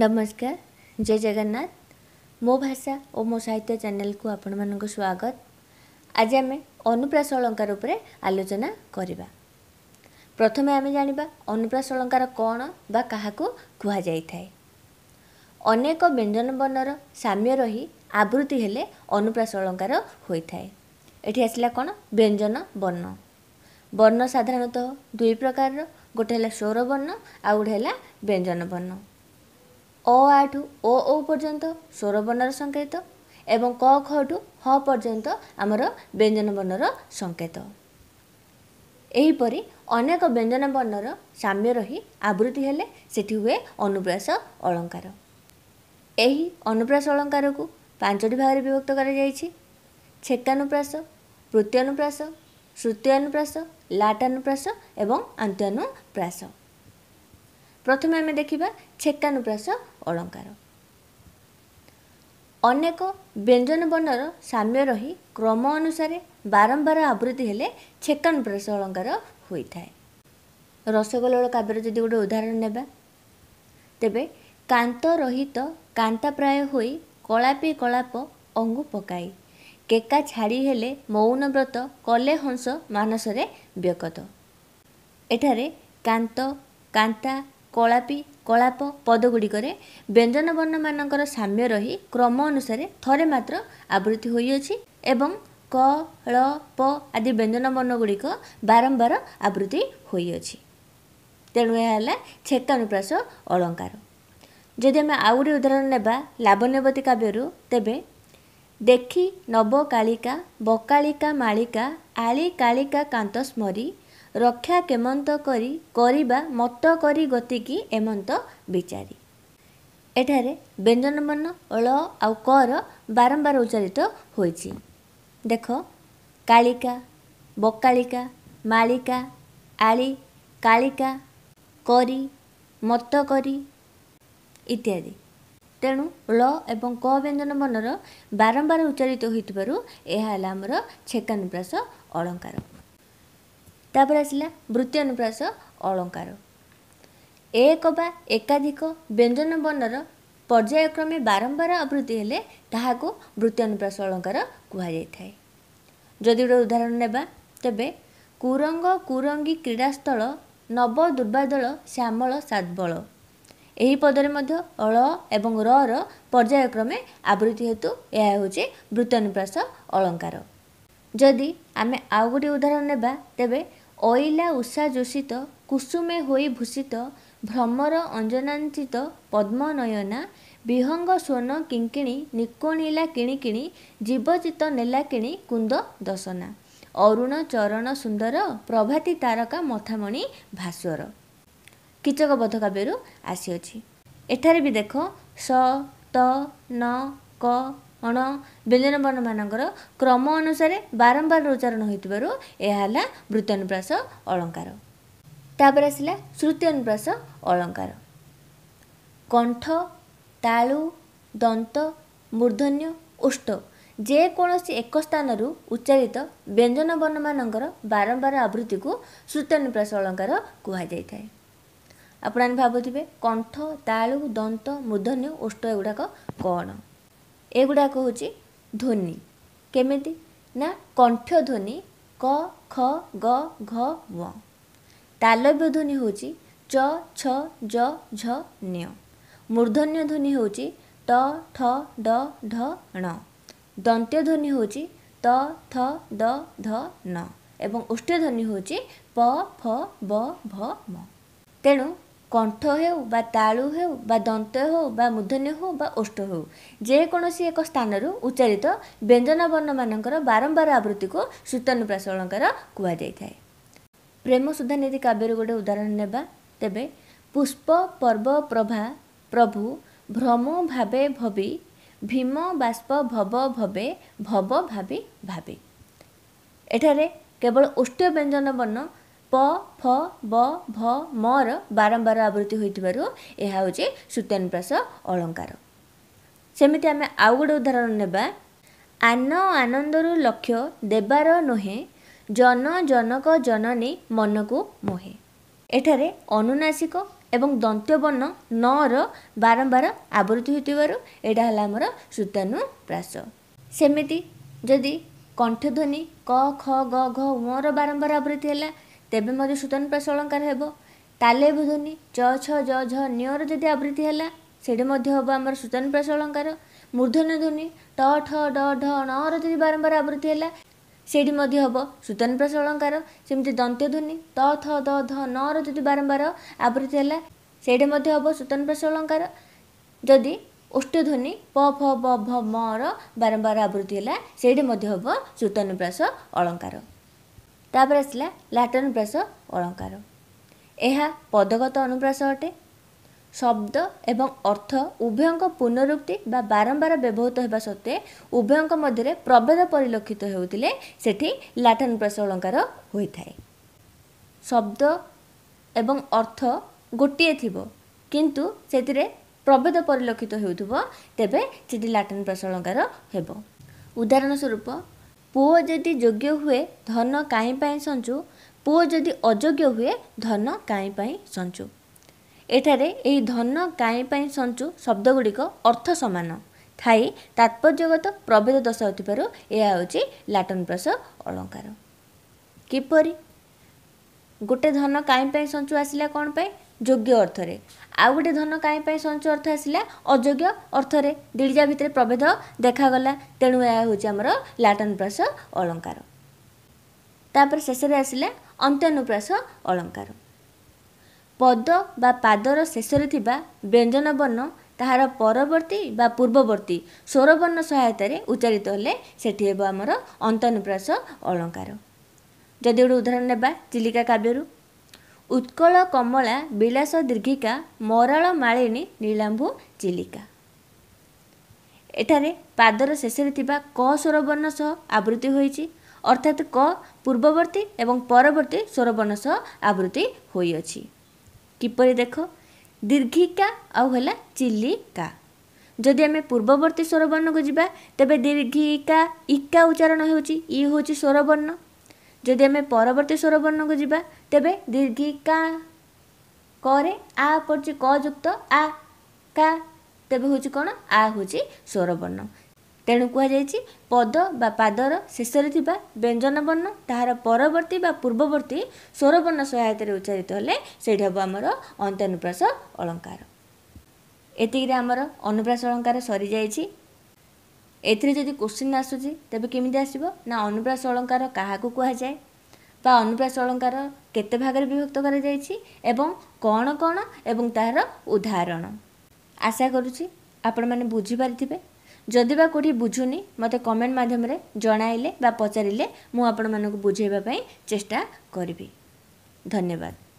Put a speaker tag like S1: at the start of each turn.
S1: ନମସ୍କାର ଜୟ ଜଗନ୍ନାଥ ମୋ ଭାଷା ଓ ମୋ ସାହିତ୍ୟ ଚ୍ୟାନେଲକୁ ଆପଣମାନଙ୍କୁ ସ୍ୱାଗତ ଆଜି ଆମେ ଅନୁପ୍ରାସ ଅଳଙ୍କାର ଉପରେ ଆଲୋଚନା କରିବା ପ୍ରଥମେ ଆମେ ଜାଣିବା ଅନୁପ୍ରାସ ଅଳଙ୍କାର କ'ଣ ବା କାହାକୁ କୁହାଯାଇଥାଏ ଅନେକ ବ୍ୟଞ୍ଜନ ବର୍ଣ୍ଣର ସାମ୍ୟ ରହି ଆବୃତ୍ତି ହେଲେ ଅନୁପ୍ରାସ ଅଳଙ୍କାର ହୋଇଥାଏ ଏଠି ଆସିଲା କ'ଣ ବ୍ୟଞ୍ଜନ ବର୍ଣ୍ଣ ବର୍ଣ୍ଣ ସାଧାରଣତଃ ଦୁଇ ପ୍ରକାରର ଗୋଟେ ହେଲା ସ୍ୱର ବର୍ଣ୍ଣ ଆଉ ଗୋଟେ ହେଲା ବ୍ୟଞ୍ଜନ ବର୍ଣ୍ଣ ଅ ଆଠୁ ଓ ଓ ପର୍ଯ୍ୟନ୍ତ ସ୍ୱର ବର୍ଣ୍ଣର ସଙ୍କେତ ଏବଂ କ ଖଠୁ ହ ପର୍ଯ୍ୟନ୍ତ ଆମର ବ୍ୟଞ୍ଜନ ବର୍ଣ୍ଣର ସଙ୍କେତ ଏହିପରି ଅନେକ ବ୍ୟଞ୍ଜନ ବର୍ଣ୍ଣର ସାମ୍ୟ ରହି ଆବୃତ୍ତି ହେଲେ ସେଠି ହୁଏ ଅନୁପ୍ରାସ ଅଳଙ୍କାର ଏହି ଅନୁପ୍ରାସ ଅଳଙ୍କାରକୁ ପାଞ୍ଚଟି ଭାଗରେ ବିଭକ୍ତ କରାଯାଇଛି ଛେକାନୁପ୍ରାସ ବୃତ୍ତି ଅନୁପ୍ରାସ ଶ୍ରୁତ୍ୟାନୁପ୍ରାସ ଲାଟାନୁପ୍ରାସ ଏବଂ ଆନ୍ତ୍ୟାନୁପ୍ରାସ ପ୍ରଥମେ ଆମେ ଦେଖିବା ଛେକାନୁପ୍ରାସ ଅଳଙ୍କାର ଅନେକ ବ୍ୟଞ୍ଜନ ବର୍ଣ୍ଣର ସାମ୍ୟ ରହି କ୍ରମ ଅନୁସାରେ ବାରମ୍ବାର ଆବୃତ୍ତି ହେଲେ ଛେକାନୁପ୍ରାସ ଅଳଙ୍କାର ହୋଇଥାଏ ରସଗୋଲଳ କାବ୍ୟର ଯଦି ଗୋଟେ ଉଦାହରଣ ନେବା ତେବେ କାନ୍ତ ରହିତ କାନ୍ତା ପ୍ରାୟ ହୋଇ କଳାପି କଳାପ ଅଙ୍ଗୁ ପକାଇ କେକା ଛାଡ଼ି ହେଲେ ମୌନ ବ୍ରତ କଲେ ହଂସ ମାନସରେ ବ୍ୟକତ ଏଠାରେ କାନ୍ତ କାନ୍ତା କଳାପି କଳାପ ପଦଗୁଡ଼ିକରେ ବ୍ୟଞ୍ଜନବର୍ଣ୍ଣମାନଙ୍କର ସାମ୍ୟ ରହି କ୍ରମ ଅନୁସାରେ ଥରେ ମାତ୍ର ଆବୃତ୍ତି ହୋଇଅଛି ଏବଂ କ ଳ ପ ଆଦି ବ୍ୟଞ୍ଜନବର୍ଣ୍ଣଗୁଡ଼ିକ ବାରମ୍ବାର ଆବୃତ୍ତି ହୋଇଅଛି ତେଣୁ ଏହା ହେଲା ଛେକାନୁପ୍ରାସ ଅଳଙ୍କାର ଯଦି ଆମେ ଆଉ ଗୋଟିଏ ଉଦାହରଣ ନେବା ଲାବନ୍ୟବତୀ କାବ୍ୟରୁ ତେବେ ଦେଖି ନବକାଳିକା ବକାଳିକା ମାଳିକା ଆଳି କାଳିକା କାନ୍ତ ସ୍ମରି ରକ୍ଷା କେମନ୍ତ କରି କରିବା ମତ କରି ଗତିକି ଏମନ୍ତ ବିଚାରି ଏଠାରେ ବ୍ୟଞ୍ଜନମନ ଅଳ ଆଉ କର ବାରମ୍ବାର ଉଚ୍ଚାରିତ ହୋଇଛି ଦେଖ କାଳିକା ବକାଳିକା ମାଳିକା ଆଳି କାଳିକା କରି ମତ କରି ଇତ୍ୟାଦି ତେଣୁ ଳ ଏବଂ କ ବ୍ୟଞ୍ଜନ ବର୍ଣ୍ଣର ବାରମ୍ବାର ଉଚ୍ଚାରିତ ହୋଇଥିବାରୁ ଏହା ହେଲା ଆମର ଛେକାନୁପ୍ରାସ ଅଳଙ୍କାର ତାପରେ ଆସିଲା ବୃତ୍ତିଅନୁପ୍ରାସ ଅଳଙ୍କାର ଏକ ବା ଏକାଧିକ ବ୍ୟଞ୍ଜନ ବର୍ଣ୍ଣର ପର୍ଯ୍ୟାୟକ୍ରମେ ବାରମ୍ବାର ଆବୃତ୍ତି ହେଲେ ତାହାକୁ ବୃତ୍ତିଅନୁପ୍ରାସ ଅଳଙ୍କାର କୁହାଯାଇଥାଏ ଯଦି ଗୋଟେ ଉଦାହରଣ ନେବା ତେବେ କୁରଙ୍ଗ କୁରଙ୍ଗୀ କ୍ରୀଡ଼ାସ୍ଥଳ ନବ ଦୁର୍ବାଦଳ ଶ୍ୟାମଳ ସାଦବଳ ଏହି ପଦରେ ମଧ୍ୟ ଅଳ ଏବଂ ରର ପର୍ଯ୍ୟାୟକ୍ରମେ ଆବୃତ୍ତି ହେତୁ ଏହା ହେଉଛି ବୃତ୍ତ ବୃତ୍ତନିପ୍ରାସ ଅଳଙ୍କାର ଯଦି ଆମେ ଆଉ ଗୋଟିଏ ଉଦାହରଣ ନେବା ତେବେ ଅଇଲା ଉଷା ଯୋଷିତ କୁସୁମେ ହୋଇ ଭୂଷିତ ଭ୍ରମର ଅଞ୍ଜନାଞ୍ଚିତ ପଦ୍ମନୟନା ବିହଙ୍ଗ ସ୍ୱର୍ଣ୍ଣ କିଙ୍କିଣି ନିକୋଣିଲା କିଣିକିଣି ଜୀବଚିତ ନେଲା କିଣି କୁନ୍ଦ ଦଶନା ଅରୁଣ ଚରଣ ସୁନ୍ଦର ପ୍ରଭାତୀ ତାରକା ମଥାମଣି ଭାସ୍ୱର କିଚକ ବୋଧ କାବ୍ୟରୁ ଆସିଅଛି ଏଠାରେ ବି ଦେଖ ସ ତ ନ କ ଅଣ ବ୍ୟଞ୍ଜନ ବର୍ଣ୍ଣମାନଙ୍କର କ୍ରମ ଅନୁସାରେ ବାରମ୍ବାର ଉଚ୍ଚାରଣ ହୋଇଥିବାରୁ ଏହା ହେଲା ବୃତ୍ତାନୁପ୍ରାସ ଅଳଙ୍କାର ତାପରେ ଆସିଲା ଶ୍ରୁତି ଅନୁପ୍ରାସ ଅଳଙ୍କାର କଣ୍ଠ ତାଳୁ ଦନ୍ତ ମୂର୍ଦ୍ଧନ୍ୟ ଉଷ୍ଟ ଯେକୌଣସି ଏକ ସ୍ଥାନରୁ ଉଚ୍ଚାରିତ ବ୍ୟଞ୍ଜନ ବର୍ଣ୍ଣମାନଙ୍କର ବାରମ୍ବାର ଆବୃତ୍ତିକୁ ଶ୍ରୁତ୍ୟାନୁପ୍ରାସ ଅଳଙ୍କାର କୁହାଯାଇଥାଏ ଆପଣମାନେ ଭାବୁଥିବେ କଣ୍ଠ ତାଳୁ ଦନ୍ତ ମୂର୍ଦ୍ଧନ୍ୟ ଓଷ୍ଠ ଏଗୁଡ଼ାକ କ'ଣ ଏଗୁଡ଼ାକ ହେଉଛି ଧ୍ୱନି କେମିତି ନା କଣ୍ଠ ଧ୍ୱନି କ ଖ ଗ ଘ ଙ୍ଗ ତାଲବ୍ୟ ଧ୍ୱନି ହେଉଛି ଚ ଛ ଜ ଝ ଞ ମୂର୍ଦ୍ଧନ୍ୟ ଧ୍ୱନି ହେଉଛି ତ ଠ ଡ ଢ ଣ ଦନ୍ତ୍ୟ ଧ୍ୱନି ହେଉଛି ତ ଥ ଦ ଧ ନ ଏବଂ ଉଷ୍ଟ ଧ୍ୱନି ହେଉଛି ପ ଫ ବ କଣ୍ଠ ହେଉ ବା ତାଳୁ ହେଉ ବା ଦନ୍ତ ହେଉ ବା ମୂର୍ଦ୍ଧନ୍ୟ ହେଉ ବା ଓଷ୍ଠ ହେଉ ଯେକୌଣସି ଏକ ସ୍ଥାନରୁ ଉଚ୍ଚାରିତ ବ୍ୟଞ୍ଜନବର୍ଣ୍ଣମାନଙ୍କର ବାରମ୍ବାର ଆବୃତ୍ତିକୁ ସୂତାନୁପ୍ରାସ ଅଳଙ୍କାର କୁହାଯାଇଥାଏ ପ୍ରେମ ସୁଧା ସୁଧାନିଧି କାବ୍ୟରୁ ଗୋଟେ ଉଦାହରଣ ନେବା ତେବେ ପୁଷ୍ପ ପର୍ବ ପ୍ରଭା ପ୍ରଭୁ ଭ୍ରମ ଭାବେ ଭବି ଭୀମ ବାଷ୍ପ ଭବ ଭବେ ଭବ ଭାବି ଭାବି ଏଠାରେ କେବଳ ଉଷ୍ଟ ବର୍ଣ୍ଣ ପ ଫ ବ ଭ ମର ବାରମ୍ବାର ଆବୃତ୍ତି ହୋଇଥିବାରୁ ଏହା ହେଉଛି ସୂତ୍ୟାନୁପ୍ରାସ ଅଳଙ୍କାର ସେମିତି ଆମେ ଆଉ ଗୋଟେ ଉଦାହରଣ ନେବା ଆନ ଆନନ୍ଦରୁ ଲକ୍ଷ୍ୟ ଦେବାର ନୁହେଁ ଜନ ଜନକ ଜନନୀ ମନକୁ ମୁହେଁ ଏଠାରେ ଅନୁନାସିକ ଏବଂ ଦନ୍ତ୍ୟବର୍ଣ୍ଣ ନର ବାରମ୍ବାର ଆବୃତ୍ତି ହୋଇଥିବାରୁ ଏଇଟା ହେଲା ଆମର ସୂତ୍ୟାନୁପ୍ରାସ ସେମିତି ଯଦି କଣ୍ଠଧ୍ୱନି କ ଖ ଗ ଘ ମର ବାରମ୍ବାର ଆବୃତ୍ତି ହେଲା ତେବେ ମଧ୍ୟ ସୂତନପ୍ରାସ ଅଳଙ୍କାର ହେବ ତାଲେବ ଧ୍ୱନି ଚ ଛ ଜ ଝ ନିଅର ଯଦି ଆବୃତ୍ତି ହେଲା ସେଠି ମଧ୍ୟ ହେବ ଆମର ସୂତନପ୍ରାସ ଅଳଙ୍କାର ମୂର୍ଧନ୍ୟ ଧ୍ୱନି ଟ ଠ ଡ ଢ ଣର ଯଦି ବାରମ୍ବାର ଆବୃତ୍ତି ହେଲା ସେଇଠି ମଧ୍ୟ ହେବ ସୂତନପ୍ରାସ ଅଳଙ୍କାର ସେମିତି ଦନ୍ତ୍ୟ ଧ୍ୱନି ତ ଥ ଦ ଧ ନର ଯଦି ବାରମ୍ବାର ଆବୃତ୍ତି ହେଲା ସେଇଠି ମଧ୍ୟ ହେବ ସୂତନପ୍ରାସ ଅଳଙ୍କାର ଯଦି ଓଷ୍ଠଧ୍ୱନି ପ ଫ ବ ଭ ମର ବାରମ୍ବାର ଆବୃତ୍ତି ହେଲା ସେଇଠି ମଧ୍ୟ ହେବ ସୂତନପ୍ରାସ ଅଳଙ୍କାର ତାପରେ ଆସିଲା ଲାଟନ ପ୍ରାସ ଅଳଙ୍କାର ଏହା ପଦଗତ ଅନୁପ୍ରାସ ଅଟେ ଶବ୍ଦ ଏବଂ ଅର୍ଥ ଉଭୟଙ୍କ ପୁନରୁକ୍ତି ବା ବାରମ୍ବାର ବ୍ୟବହୃତ ହେବା ସତ୍ତ୍ୱେ ଉଭୟଙ୍କ ମଧ୍ୟରେ ପ୍ରଭେଦ ପରିଲକ୍ଷିତ ହେଉଥିଲେ ସେଠି ଲାଟନ ପ୍ରାସ ଅଳଙ୍କାର ହୋଇଥାଏ ଶବ୍ଦ ଏବଂ ଅର୍ଥ ଗୋଟିଏ ଥିବ କିନ୍ତୁ ସେଥିରେ ପ୍ରଭେଦ ପରିଲକ୍ଷିତ ହେଉଥିବ ତେବେ ସେଠି ଲାଟିନ୍ ପ୍ରାସ ଅଳଙ୍କାର ହେବ ଉଦାହରଣ ସ୍ୱରୂପ ପୁଅ ଯଦି ଯୋଗ୍ୟ ହୁଏ ଧନ କାହିଁ ପାଇଁ ସଞ୍ଚୁ ପୁଅ ଯଦି ଅଯୋଗ୍ୟ ହୁଏ ଧନ କାହିଁ ପାଇଁ ସଞ୍ଚୁ ଏଠାରେ ଏହି ଧନ କାହିଁ ପାଇଁ ସଞ୍ଚୁ ଶବ୍ଦଗୁଡ଼ିକ ଅର୍ଥ ସମାନ ଥାଇ ତାତ୍ପର୍ଯ୍ୟଗତ ପ୍ରଭେଦ ଦର୍ଶାଉଥିବାରୁ ଏହା ହେଉଛି ଲାଟନ ପ୍ରସ ଅଳଙ୍କାର କିପରି ଗୋଟେ ଧନ କାହିଁ ପାଇଁ ସଞ୍ଚୁ ଆସିଲା କ'ଣ ପାଇଁ ଯୋଗ୍ୟ ଅର୍ଥରେ ଆଉ ଗୋଟେ ଧନ କାହିଁ ପାଇଁ ସଞ୍ଚୟ ଅର୍ଥ ଆସିଲା ଅଯୋଗ୍ୟ ଅର୍ଥରେ ଦିଳିଜା ଭିତରେ ପ୍ରଭେଦ ଦେଖାଗଲା ତେଣୁ ଏହା ହେଉଛି ଆମର ଲାଟନୁପ୍ରାସ ଅଳଙ୍କାର ତାପରେ ଶେଷରେ ଆସିଲା ଅନ୍ତ୍ୟାନୁପ୍ରାସ ଅଳଙ୍କାର ପଦ ବା ପାଦର ଶେଷରେ ଥିବା ବ୍ୟଞ୍ଜନ ବର୍ଣ୍ଣ ତାହାର ପରବର୍ତ୍ତୀ ବା ପୂର୍ବବର୍ତ୍ତୀ ସ୍ୱରବର୍ଣ୍ଣ ସହାୟତାରେ ଉଚ୍ଚାରିତ ହେଲେ ସେଠି ହେବ ଆମର ଅନ୍ତ୍ୟାନୁପ୍ରାସ ଅଳଙ୍କାର ଯଦି ଗୋଟେ ଉଦାହରଣ ନେବା ଚିଲିକା କାବ୍ୟରୁ ଉତ୍କଳ କମଳା ବିଳାସ ଦୀର୍ଘିକା ମରାଳ ମାଳିନୀ ନୀଳାମ୍ଭୁ ଚିଲିକା ଏଠାରେ ପାଦର ଶେଷରେ ଥିବା କ ସ୍ୱରବର୍ଣ୍ଣ ସହ ଆବୃତ୍ତି ହୋଇଛି ଅର୍ଥାତ୍ କ ପୂର୍ବବର୍ତ୍ତୀ ଏବଂ ପରବର୍ତ୍ତୀ ସ୍ୱରବର୍ଣ୍ଣ ସହ ଆବୃତ୍ତି ହୋଇଅଛି କିପରି ଦେଖ ଦୀର୍ଘିକା ଆଉ ହେଲା ଚିଲିକା ଯଦି ଆମେ ପୂର୍ବବର୍ତ୍ତୀ ସ୍ୱରବର୍ଣ୍ଣକୁ ଯିବା ତେବେ ଦୀର୍ଘିକା ଇକା ଉଚ୍ଚାରଣ ହେଉଛି ଇ ହେଉଛି ସ୍ୱରବର୍ଣ୍ଣ ଯଦି ଆମେ ପରବର୍ତ୍ତୀ ସ୍ୱରବର୍ଣ୍ଣକୁ ଯିବା ତେବେ ଦୀର୍ଘି କା କରେ ଆ ପଡ଼ୁଛି କ ଯୁକ୍ତ ଆ କା ତେବେ ହେଉଛି କ'ଣ ଆ ହେଉଛି ସ୍ୱରବର୍ଣ୍ଣ ତେଣୁ କୁହାଯାଇଛି ପଦ ବା ପାଦର ଶେଷରେ ଥିବା ବ୍ୟଞ୍ଜନ ବର୍ଣ୍ଣ ତାହାର ପରବର୍ତ୍ତୀ ବା ପୂର୍ବବର୍ତ୍ତୀ ସ୍ୱରବର୍ଣ୍ଣ ସହାୟତାରେ ଉଚ୍ଚାରିତ ହେଲେ ସେଇଠି ହେବ ଆମର ଅନ୍ତ୍ୟନୁପ୍ରାସ ଅଳଙ୍କାର ଏତିକିରେ ଆମର ଅନୁପ୍ରାସ ଅଳଙ୍କାର ସରିଯାଇଛି ଏଥିରେ ଯଦି କୋଶ୍ଚିନ୍ ଆସୁଛି ତେବେ କେମିତି ଆସିବ ନା ଅନୁପ୍ରାସ ଅଳଙ୍କାର କାହାକୁ କୁହାଯାଏ ବା ଅନୁପ୍ରାସ ଅଳଙ୍କାର କେତେ ଭାଗରେ ବିଭକ୍ତ କରାଯାଇଛି ଏବଂ କ'ଣ କ'ଣ ଏବଂ ତାହାର ଉଦାହରଣ ଆଶା କରୁଛି ଆପଣମାନେ ବୁଝିପାରିଥିବେ ଯଦି ବା କେଉଁଠି ବୁଝୁନି ମୋତେ କମେଣ୍ଟ ମାଧ୍ୟମରେ ଜଣାଇଲେ ବା ପଚାରିଲେ ମୁଁ ଆପଣମାନଙ୍କୁ ବୁଝାଇବା ପାଇଁ ଚେଷ୍ଟା କରିବି ଧନ୍ୟବାଦ